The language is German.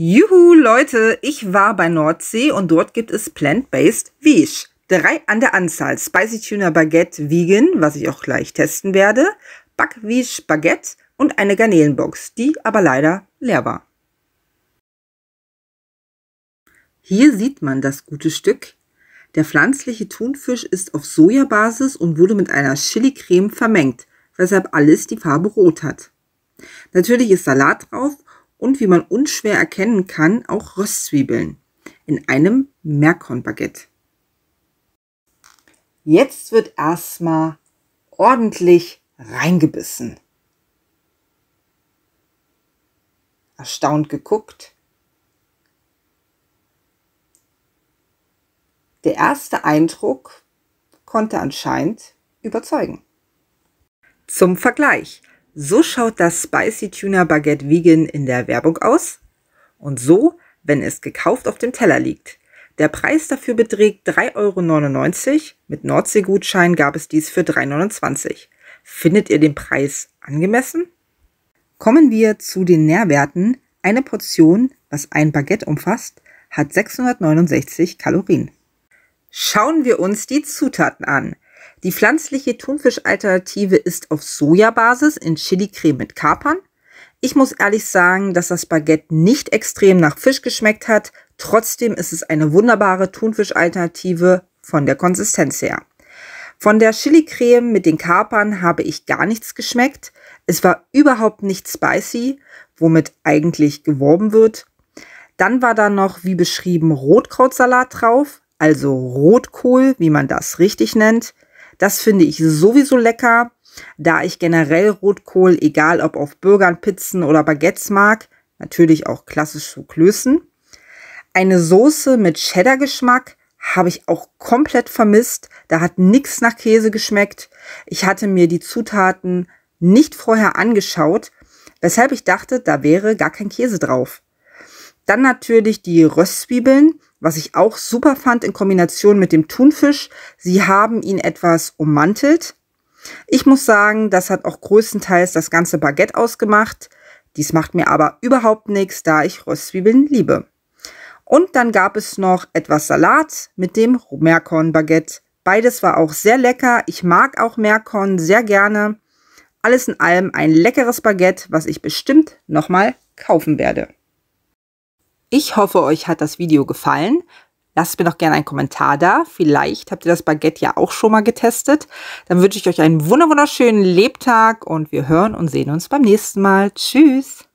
Juhu, Leute, ich war bei Nordsee und dort gibt es Plant-Based Vich. Drei an der Anzahl. Spicy Tuna Baguette Vegan, was ich auch gleich testen werde, Backvich Baguette und eine Garnelenbox, die aber leider leer war. Hier sieht man das gute Stück. Der pflanzliche Thunfisch ist auf Sojabasis und wurde mit einer Chili-Creme vermengt, weshalb alles die Farbe rot hat. Natürlich ist Salat drauf und wie man unschwer erkennen kann, auch Röstzwiebeln in einem Merkornbaguette. Jetzt wird erstmal ordentlich reingebissen. Erstaunt geguckt. Der erste Eindruck konnte anscheinend überzeugen. Zum Vergleich. So schaut das Spicy Tuna Baguette Vegan in der Werbung aus und so, wenn es gekauft auf dem Teller liegt. Der Preis dafür beträgt 3,99 Euro. Mit Nordseegutschein gab es dies für 3,29 Euro. Findet ihr den Preis angemessen? Kommen wir zu den Nährwerten. Eine Portion, was ein Baguette umfasst, hat 669 Kalorien. Schauen wir uns die Zutaten an. Die pflanzliche Thunfischalternative ist auf Sojabasis in Chili-Creme mit Kapern. Ich muss ehrlich sagen, dass das Baguette nicht extrem nach Fisch geschmeckt hat. Trotzdem ist es eine wunderbare Thunfischalternative von der Konsistenz her. Von der Chili-Creme mit den Kapern habe ich gar nichts geschmeckt. Es war überhaupt nicht spicy, womit eigentlich geworben wird. Dann war da noch, wie beschrieben, Rotkrautsalat drauf, also Rotkohl, wie man das richtig nennt. Das finde ich sowieso lecker, da ich generell Rotkohl, egal ob auf Bürgern, Pizzen oder Baguettes mag, natürlich auch klassisch zu Klößen. Eine Soße mit Cheddar-Geschmack habe ich auch komplett vermisst. Da hat nichts nach Käse geschmeckt. Ich hatte mir die Zutaten nicht vorher angeschaut, weshalb ich dachte, da wäre gar kein Käse drauf. Dann natürlich die Röstzwiebeln, was ich auch super fand in Kombination mit dem Thunfisch. Sie haben ihn etwas ummantelt. Ich muss sagen, das hat auch größtenteils das ganze Baguette ausgemacht. Dies macht mir aber überhaupt nichts, da ich Röstzwiebeln liebe. Und dann gab es noch etwas Salat mit dem Meerkornbaguette. Beides war auch sehr lecker. Ich mag auch Meerkorn sehr gerne. Alles in allem ein leckeres Baguette, was ich bestimmt nochmal kaufen werde. Ich hoffe, euch hat das Video gefallen. Lasst mir doch gerne einen Kommentar da. Vielleicht habt ihr das Baguette ja auch schon mal getestet. Dann wünsche ich euch einen wunderschönen Lebtag und wir hören und sehen uns beim nächsten Mal. Tschüss!